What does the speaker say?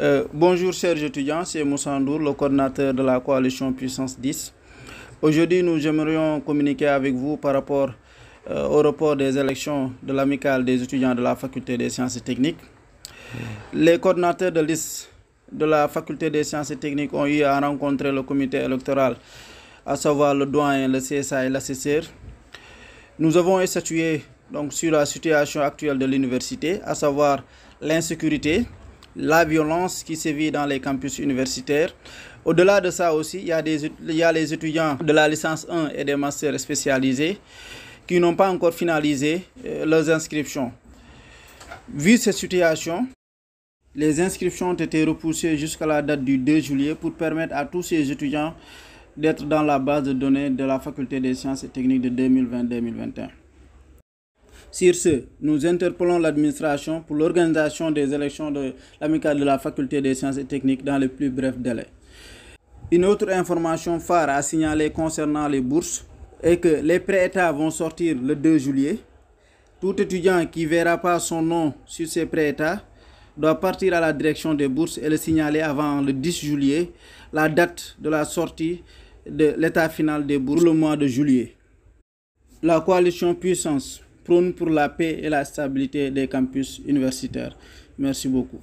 Euh, bonjour chers étudiants, c'est Moussandour, le coordinateur de la coalition Puissance 10. Aujourd'hui, nous aimerions communiquer avec vous par rapport euh, au report des élections de l'amicale des étudiants de la faculté des sciences et techniques. Les coordinateurs de liste de la faculté des sciences et techniques ont eu à rencontrer le comité électoral, à savoir le doyen, le CSA et CCR. Nous avons statué donc, sur la situation actuelle de l'université, à savoir l'insécurité, la violence qui sévit dans les campus universitaires. Au-delà de ça aussi, il y, a les étudiants de la licence 1 et des masters spécialisés qui n'ont pas encore finalisé euh, leurs inscriptions. Vu cette situation, les inscriptions ont été repoussées jusqu'à la date du 2 juillet pour permettre à tous ces étudiants d'être dans la base de données de la faculté des sciences et techniques de 2020-2021. Sur ce, nous interpellons l'administration pour l'organisation des élections de l'amicale de la faculté des sciences et techniques dans le plus bref délai. Une autre information phare à signaler concernant les bourses est que les prêts-états vont sortir le 2 juillet. Tout étudiant qui ne verra pas son nom sur ces prêts-états doit partir à la direction des bourses et le signaler avant le 10 juillet, la date de la sortie de l'état final des bourses le mois de juillet. La coalition puissance pour la paix et la stabilité des campus universitaires. Merci beaucoup.